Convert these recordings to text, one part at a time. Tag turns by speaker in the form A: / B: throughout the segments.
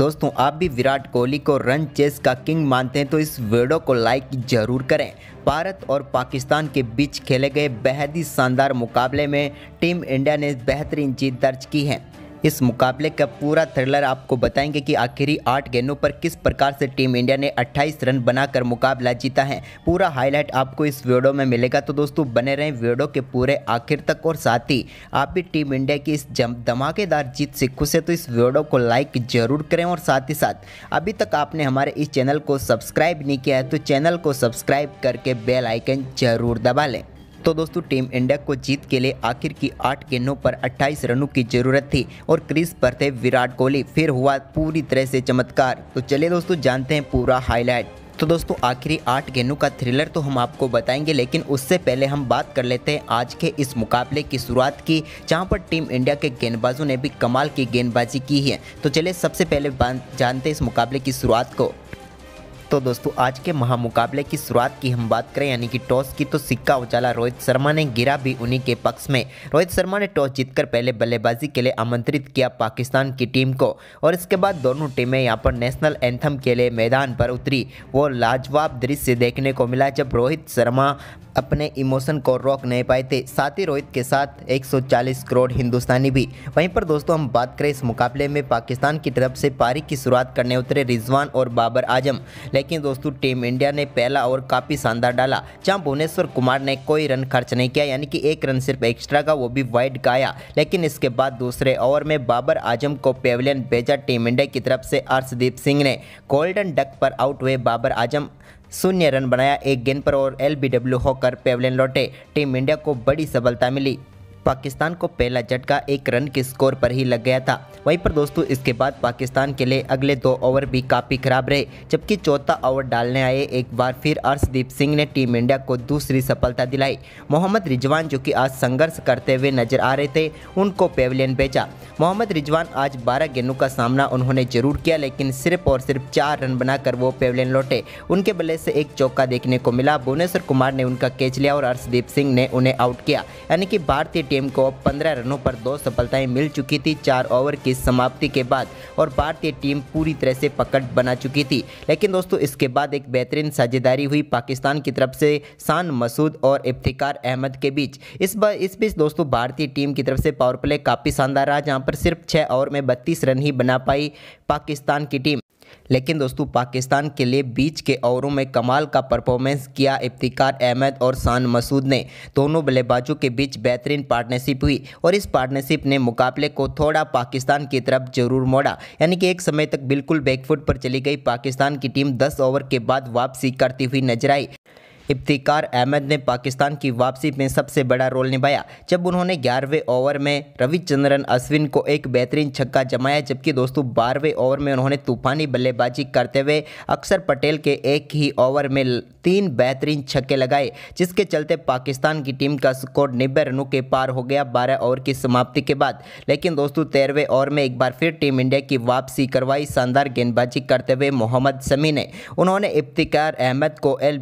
A: दोस्तों आप भी विराट कोहली को रन चेस का किंग मानते हैं तो इस वीडियो को लाइक जरूर करें भारत और पाकिस्तान के बीच खेले गए बेहद ही शानदार मुकाबले में टीम इंडिया ने बेहतरीन जीत दर्ज की है इस मुकाबले का पूरा थ्रिलर आपको बताएंगे कि आखिरी आठ गेंदों पर किस प्रकार से टीम इंडिया ने 28 रन बनाकर मुकाबला जीता है पूरा हाईलाइट आपको इस वीडियो में मिलेगा तो दोस्तों बने रहें वीडियो के पूरे आखिर तक और साथ ही आप भी टीम इंडिया की इस धमाकेदार जीत से खुश है तो इस वीडियो को लाइक जरूर करें और साथ ही साथ अभी तक आपने हमारे इस चैनल को सब्सक्राइब नहीं किया है तो चैनल को सब्सक्राइब करके बेल आइकन जरूर दबा लें तो दोस्तों टीम इंडिया को जीत के लिए आखिर की आठ गेंदों पर 28 रनों की जरूरत थी और क्रिस पर थे विराट कोहली फिर हुआ पूरी तरह से चमत्कार तो चलिए दोस्तों जानते हैं पूरा हाईलाइट तो दोस्तों आखिरी आठ गेंदों का थ्रिलर तो हम आपको बताएंगे लेकिन उससे पहले हम बात कर लेते हैं आज के इस मुकाबले की शुरुआत की जहां पर टीम इंडिया के गेंदबाजों ने भी कमाल की गेंदबाजी की है तो चलिए सबसे पहले जानते हैं इस मुकाबले की शुरुआत को तो दोस्तों आज के महामुकाबले की शुरुआत की हम बात करें यानी कि टॉस की तो सिक्का उचाला रोहित शर्मा ने गिरा भी उन्हीं के पक्ष में रोहित शर्मा ने टॉस जीतकर पहले बल्लेबाजी के लिए आमंत्रित किया पाकिस्तान की टीम को और इसके बाद दोनों टीमें यहाँ पर नेशनल एंथम के लिए मैदान पर उतरी वो लाजवाब दृश्य देखने को मिला जब रोहित शर्मा अपने इमोशन को रोक नहीं पाए थे साथ ही रोहित के साथ 140 करोड़ हिंदुस्तानी भी वहीं पर दोस्तों हम बात करें इस मुकाबले में पाकिस्तान की तरफ से पारी की शुरुआत करने उतरे रिजवान और बाबर आजम लेकिन दोस्तों टीम इंडिया ने पहला ओवर काफ़ी शानदार डाला जहाँ भुवनेश्वर कुमार ने कोई रन खर्च नहीं किया यानी कि एक रन सिर्फ एक्स्ट्रा का वो भी वाइड का आया लेकिन इसके बाद दूसरे ओवर में बाबर आजम को पेवलियन भेजा टीम इंडिया की तरफ से अर्षदीप सिंह ने गोल्डन डक पर आउट हुए बाबर आजम शून्य रन बनाया एक गेंद पर और एल होकर पेवलियन लौटे टीम इंडिया को बड़ी सफलता मिली पाकिस्तान को पहला झटका एक रन के स्कोर पर ही लग गया था वहीं पर दोस्तों इसके बाद पाकिस्तान के लिए अगले दो ओवर भी काफ़ी खराब रहे जबकि चौथा ओवर डालने आए एक बार फिर अर्शदीप सिंह ने टीम इंडिया को दूसरी सफलता दिलाई मोहम्मद रिजवान जो कि आज संघर्ष करते हुए नजर आ रहे थे उनको पेवलियन भेजा मोहम्मद रिजवान आज बारह गेंदों का सामना उन्होंने जरूर किया लेकिन सिर्फ और सिर्फ चार रन बनाकर वो पेवलियन लौटे उनके बल्ले से एक चौका देखने को मिला भुवनेश्वर कुमार ने उनका कैच लिया और अर्शदीप सिंह ने उन्हें आउट किया यानी कि भारतीय टीम टीम को 15 रनों पर दो सफलताएं मिल चुकी थी चार ओवर की समाप्ति के बाद और भारतीय टीम पूरी तरह से पकड़ बना चुकी थी लेकिन दोस्तों इसके बाद एक बेहतरीन साझेदारी हुई पाकिस्तान की तरफ से शान मसूद और इफ्तिकार अहमद के बीच इस बार इस बीच दोस्तों भारतीय टीम की तरफ से पावर प्ले काफ़ी शानदार रहा जहाँ पर सिर्फ छः ओवर में बत्तीस रन ही बना पाई पाकिस्तान की टीम लेकिन दोस्तों पाकिस्तान के लिए बीच के ओवरों में कमाल का परफॉर्मेंस किया इफ्तिकार अहमद और शान मसूद ने दोनों बल्लेबाजों के बीच बेहतरीन पार्टनरशिप हुई और इस पार्टनरशिप ने मुकाबले को थोड़ा पाकिस्तान की तरफ जरूर मोड़ा यानी कि एक समय तक बिल्कुल बैकफुट पर चली गई पाकिस्तान की टीम दस ओवर के बाद वापसी करती हुई नजर आई इफ्तिकार अहमद ने पाकिस्तान की वापसी में सबसे बड़ा रोल निभाया जब उन्होंने ग्यारहवें ओवर में रविचंद्रन अश्विन को एक बेहतरीन छक्का जमाया जबकि दोस्तों बारहवें ओवर में उन्होंने तूफानी बल्लेबाजी करते हुए अक्षर पटेल के एक ही ओवर में तीन बेहतरीन छक्के लगाए जिसके चलते पाकिस्तान की टीम का स्कोर नब्बे रनों के पार हो गया बारह ओवर की समाप्ति के बाद लेकिन दोस्तों तेरहवें ओवर में एक बार फिर टीम इंडिया की वापसी करवाई शानदार गेंदबाजी करते हुए मोहम्मद शमी ने उन्होंने इफ्तिकार अहमद को एल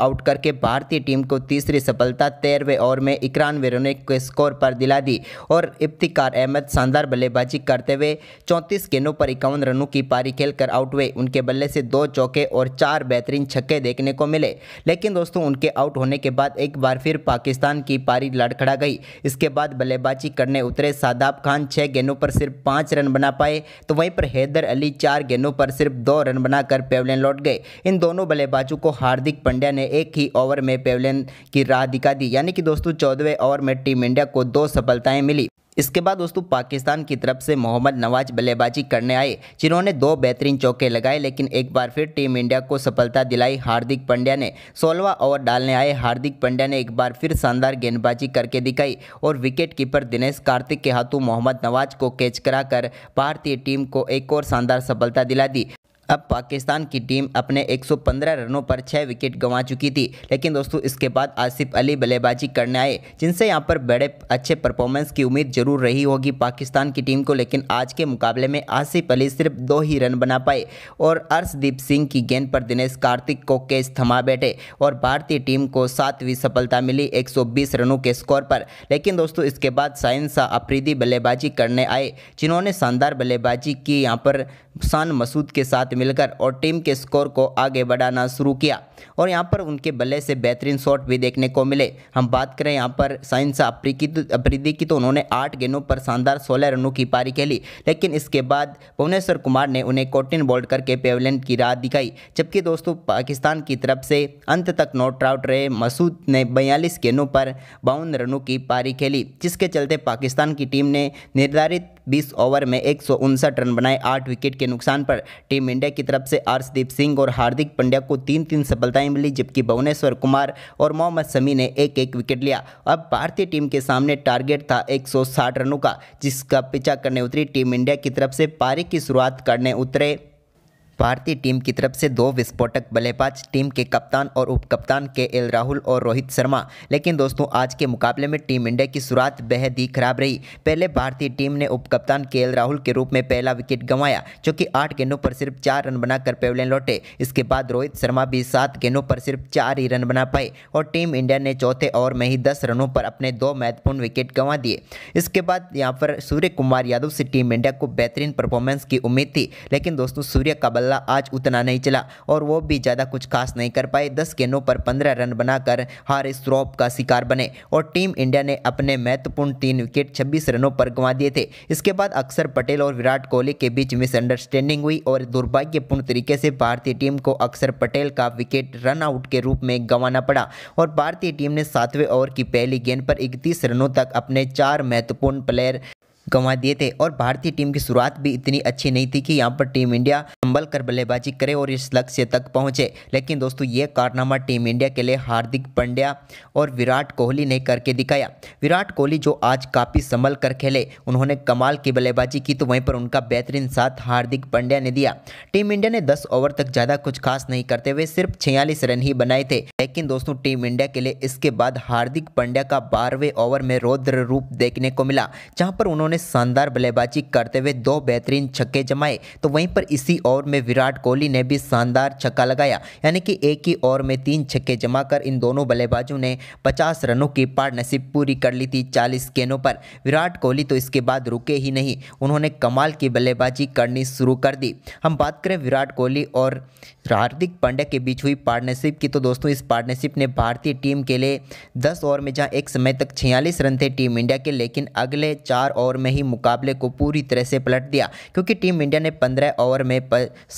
A: आउट करके भारतीय टीम को तीसरी सफलता तेरहवें ओवर में इक्यानवे रनों के स्कोर पर दिला दी और इफ्तिकार अहमद शानदार बल्लेबाजी करते हुए चौंतीस गेंदों पर इक्यावन रनों की पारी खेलकर आउट हुए उनके बल्ले से दो चौके और चार बेहतरीन छक्के देखने को मिले लेकिन दोस्तों उनके आउट होने के बाद एक बार फिर पाकिस्तान की पारी लड़खड़ा गई इसके बाद बल्लेबाजी करने उतरे सादाब खान छः गेंदों पर सिर्फ पांच रन बना पाए तो वहीं पर हैदर अली चार गेंदों पर सिर्फ दो रन बनाकर पेवलेन लौट गए इन दोनों बल्लेबाजों को हार्दिक पंड्या ने एक ही ओवर में पेवलियन की राह दिखा दी यानी कि दोस्तों चौदहवें ओवर में टीम इंडिया को दो सफलताएं मिली इसके बाद दोस्तों पाकिस्तान की तरफ से मोहम्मद नवाज बल्लेबाजी करने आए जिन्होंने दो बेहतरीन चौके लगाए लेकिन एक बार फिर टीम इंडिया को सफलता दिलाई हार्दिक पंड्या ने सोलवा ओवर डालने आए हार्दिक पंड्या ने एक बार फिर शानदार गेंदबाजी करके दिखाई और विकेट कीपर दिनेश कार्तिक के हाथों मोहम्मद नवाज को कैच कराकर भारतीय टीम को एक और शानदार सफलता दिला दी अब पाकिस्तान की टीम अपने 115 रनों पर छः विकेट गंवा चुकी थी लेकिन दोस्तों इसके बाद आसिफ अली बल्लेबाजी करने आए जिनसे यहाँ पर बड़े अच्छे परफॉर्मेंस की उम्मीद जरूर रही होगी पाकिस्तान की टीम को लेकिन आज के मुकाबले में आसिफ अली सिर्फ दो ही रन बना पाए और अर्शदीप सिंह की गेंद पर दिनेश कार्तिक को कैच थमा बैठे और भारतीय टीम को सातवीं सफलता मिली एक रनों के स्कोर पर लेकिन दोस्तों इसके बाद साइन शाह अफरीदी बल्लेबाजी करने आए जिन्होंने शानदार बल्लेबाजी की यहाँ पर शान मसूद के साथ मिलकर और टीम के स्कोर को आगे बढ़ाना शुरू किया और यहाँ पर उनके बल्ले से बेहतरीन शॉट भी देखने को मिले हम बात करें यहाँ पर साइंसा तो, अप्रीदी की तो उन्होंने आठ गेंदों पर शानदार सोलह रनों की पारी खेली लेकिन इसके बाद भुवनेश्वर कुमार ने उन्हें कोटिन बोल्ड करके पेवलेंट की राह दिखाई जबकि दोस्तों पाकिस्तान की तरफ से अंत तक नॉट आउट रहे मसूद ने बयालीस गेंदों पर बावन रनों की पारी खेली जिसके चलते पाकिस्तान की टीम ने निर्धारित बीस ओवर में एक रन बनाए आठ विकेट के नुकसान पर टीम इंडिया की तरफ से अर्शदीप सिंह और हार्दिक पंड्या को तीन तीन सफलताएं मिली जबकि भुवनेश्वर कुमार और मोहम्मद शमी ने एक एक विकेट लिया अब भारतीय टीम के सामने टारगेट था 160 रनों का जिसका पीछा करने उतरी टीम इंडिया की तरफ से पारी की शुरुआत करने उतरे भारतीय टीम की तरफ से दो विस्फोटक बल्लेबाज टीम के कप्तान और उपकप्तान के एल राहुल और रोहित शर्मा लेकिन दोस्तों आज के मुकाबले में टीम इंडिया की शुरुआत बेहद ही खराब रही पहले भारतीय टीम ने उपकप्तान के एल राहुल के रूप में पहला विकेट गंवाया जो कि आठ गेंदों पर सिर्फ चार रन बनाकर पेवलियन लौटे इसके बाद रोहित शर्मा भी सात गेंदों पर सिर्फ चार ही रन बना पाए और टीम इंडिया ने चौथे ओवर में ही दस रनों पर अपने दो महत्वपूर्ण विकेट गंवा दिए इसके बाद यहाँ पर सूर्य कुमार यादव से टीम इंडिया को बेहतरीन परफॉर्मेंस की उम्मीद थी लेकिन दोस्तों सूर्य का बल्ला आज उतना नहीं चला और वो भी ज़्यादा कुछ खास नहीं कर पाए दस गेंदों पर पंद्रह रन बनाकर हारिस श्रॉफ का शिकार बने और टीम इंडिया ने अपने महत्वपूर्ण तीन विकेट छब्बीस रनों पर गंवा दिए थे इसके बाद अक्सर पटेल और विराट कोहली के बीच मिसअंडरस्टैंडिंग हुई और दुर्भाग्यपूर्ण तरीके से भारतीय टीम को अक्सर पटेल का विकेट रन आउट के रूप में गंवाना पड़ा और भारतीय टीम ने सातवें ओवर की पहली गेंद पर इकतीस रनों तक अपने चार महत्वपूर्ण प्लेयर गंवा दिए थे और भारतीय टीम की शुरुआत भी इतनी अच्छी नहीं थी कि यहाँ पर टीम इंडिया संभल कर बल्लेबाजी करे और इस लक्ष्य तक पहुँचे लेकिन दोस्तों ये कारनामा टीम इंडिया के लिए हार्दिक पंड्या और विराट कोहली ने करके दिखाया विराट कोहली जो आज काफ़ी संभल कर खेले उन्होंने कमाल की बल्लेबाजी की तो वहीं पर उनका बेहतरीन साथ हार्दिक पंड्या ने दिया टीम इंडिया ने दस ओवर तक ज़्यादा कुछ खास नहीं करते हुए सिर्फ छियालीस रन ही बनाए थे लेकिन दोस्तों टीम इंडिया के लिए इसके बाद हार्दिक पंड्या का बारहवें ओवर में रौद्र रूप देखने को मिला जहाँ पर उन्होंने ने शानदार बल्लेबाजी करते हुए दो बेहतरीन छक्के जमाए तो वहीं पर इसी ओवर में विराट कोहली ने भी शानदार छक्का लगाया यानी कि एक ही ओवर में तीन छक्के जमाकर इन दोनों बल्लेबाजों ने पचास रनों की पार्टनरशिप पूरी कर ली थी चालीस गेंदों पर विराट कोहली तो इसके बाद रुके ही नहीं उन्होंने कमाल की बल्लेबाजी करनी शुरू कर दी हम बात करें विराट कोहली और हार्दिक पांड्या के बीच हुई पार्टनरशिप की तो दोस्तों इस पार्टनरशिप ने भारतीय टीम के लिए दस ओवर में जहाँ एक समय तक छियालीस रन थे टीम इंडिया के लेकिन अगले चार ओवर में में ही मुकाबले को पूरी तरह से पलट दिया क्योंकि टीम इंडिया ने पंद्रह ओवर में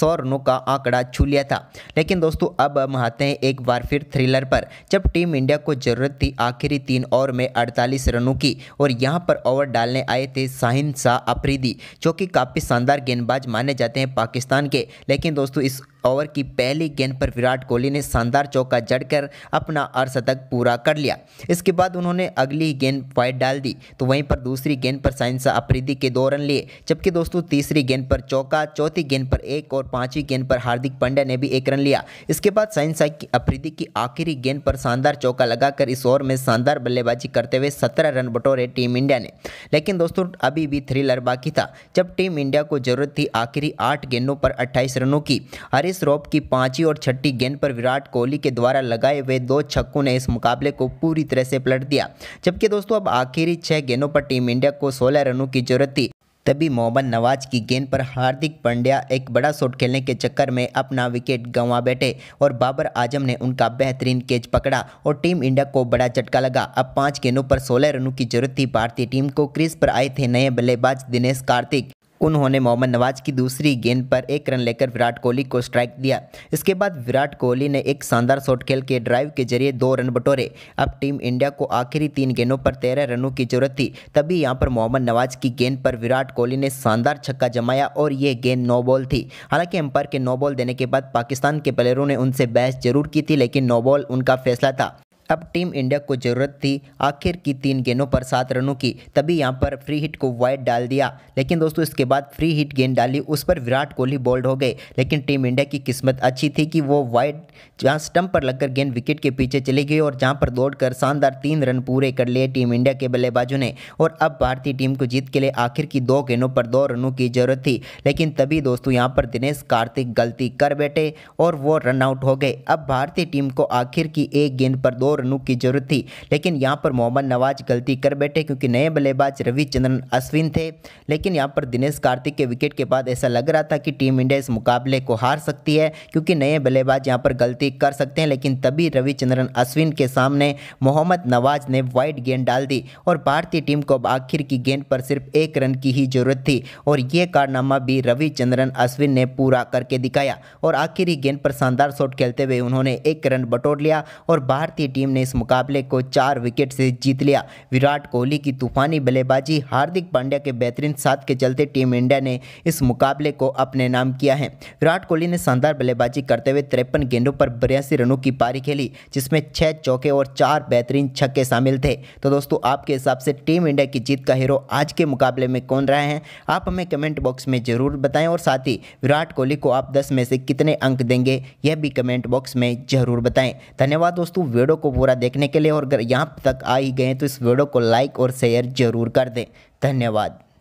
A: सौ रनों का आंकड़ा छू लिया था लेकिन दोस्तों अब हम आते हैं एक बार फिर थ्रिलर पर जब टीम इंडिया को जरूरत थी आखिरी तीन ओवर में अड़तालीस रनों की और यहाँ पर ओवर डालने आए थे साहिन शाह अफरीदी जो कि काफ़ी शानदार गेंदबाज माने जाते हैं पाकिस्तान के लेकिन दोस्तों इस ओवर की पहली गेंद पर विराट कोहली ने शानदार चौका जड़कर अपना अर्धशतक पूरा कर लिया इसके बाद उन्होंने अगली गेंद वाइट डाल दी तो वहीं पर दूसरी गेंद पर साइन फैंसा अफरीदी के दो रन लिए जबकि दोस्तों तीसरी गेंद पर चौका चौथी गेंद पर एक और पांचवी गेंद पर हार्दिक पांड्या ने भी एक रन लिया इसके बाद साइंसा अफरीदी की आखिरी गेंद पर शानदार चौका लगाकर इस ओवर में शानदार बल्लेबाजी करते हुए सत्रह रन बटोरे टीम इंडिया ने लेकिन दोस्तों अभी भी थ्रिलर बाकी था जब टीम इंडिया को जरूरत थी आखिरी आठ गेंदों पर अट्ठाईस रनों की हरीश रोप की पांचवी और छठी गेंद पर विराट कोहली के द्वारा लगाए हुए दो छक्कों ने इस मुकाबले को पूरी तरह से पलट दिया जबकि दोस्तों अब आखिरी छह गेंदों पर टीम इंडिया को सोलह रनों की जरूरत थी तभी मोहम्मद नवाज की गेंद पर हार्दिक पंड्या एक बड़ा शॉट खेलने के चक्कर में अपना विकेट गंवा बैठे और बाबर आजम ने उनका बेहतरीन कैच पकड़ा और टीम इंडिया को बड़ा झटका लगा अब पाँच गेंदों पर सोलह रनों की जरूरत थी भारतीय टीम को क्रीज पर आए थे नए बल्लेबाज दिनेश कार्तिक उन्होंने मोहम्मद नवाज की दूसरी गेंद पर एक रन लेकर विराट कोहली को स्ट्राइक दिया इसके बाद विराट कोहली ने एक शानदार शॉट खेल के ड्राइव के जरिए दो रन बटोरे अब टीम इंडिया को आखिरी तीन गेंदों पर तेरह रनों की जरूरत थी तभी यहाँ पर मोहम्मद नवाज की गेंद पर विराट कोहली ने शानदार छक्का जमाया और ये गेंद नो बॉल थी हालांकि अंपायर के नो बॉल देने के बाद पाकिस्तान के प्लेयरों ने उनसे बहस जरूर की थी लेकिन नो बॉल उनका फैसला था अब टीम इंडिया को ज़रूरत थी आखिर की तीन गेंदों पर सात रनों की तभी यहाँ पर फ्री हिट को वाइड डाल दिया लेकिन दोस्तों इसके बाद फ्री हिट गेंद डाली उस पर विराट कोहली बोल्ड हो गए लेकिन टीम इंडिया की किस्मत अच्छी थी कि वो वाइड जहाँ स्टंप पर लगकर गेंद विकेट के पीछे चली गई और जहाँ पर दौड़कर शानदार तीन रन पूरे कर लिए टीम इंडिया के बल्लेबाजों ने और अब भारतीय टीम को जीत के लिए आखिर की दो गेंदों पर दो रनों की जरूरत थी लेकिन तभी दोस्तों यहाँ पर दिनेश कार्तिक गलती कर बैठे और वो रन आउट हो गए अब भारतीय टीम को आखिर की एक गेंद पर दो रनों की जरूरत थी लेकिन यहाँ पर मोहम्मद नवाज गलती कर बैठे क्योंकि नए बल्लेबाज रविचंद्रन अश्विन थे लेकिन यहाँ पर दिनेश कार्तिक के विकेट के बाद ऐसा लग रहा था कि टीम इंडिया इस मुकाबले को हार सकती है क्योंकि नए बल्लेबाज यहाँ पर गलती कर सकते हैं लेकिन तभी रविचंद्रन अश्विन के सामने मोहम्मद नवाज ने वाइड गेंद डाल दी और भारतीय टीम को अब आखिर की गेंद पर सिर्फ एक रन की ही जरूरत थी और ये कारनामा भी रविचंद्रन अश्विन ने पूरा करके दिखाया और आखिरी गेंद पर शानदार शॉट खेलते हुए उन्होंने एक रन बटोर लिया और भारतीय टीम टीम ने इस मुकाबले को चार विकेट से जीत लिया विराट कोहली की तूफानी बल्लेबाजी हार्दिक पांड्या के बेहतरीन साथ के चलते टीम इंडिया ने इस मुकाबले को अपने नाम किया है विराट कोहली ने शानदार बल्लेबाजी करते हुए तिरपन गेंदों पर बयासी रनों की पारी खेली जिसमें छह चौके और चार बेहतरीन छक्के शामिल थे तो दोस्तों आपके हिसाब से टीम इंडिया की जीत का हीरो आज के मुकाबले में कौन रहे हैं आप हमें कमेंट बॉक्स में ज़रूर बताएं और साथ ही विराट कोहली को आप दस में से कितने अंक देंगे यह भी कमेंट बॉक्स में ज़रूर बताएं धन्यवाद दोस्तों वीडियो को पूरा देखने के लिए और अगर यहाँ तक आ ही गए तो इस वीडियो को लाइक और शेयर ज़रूर कर दें धन्यवाद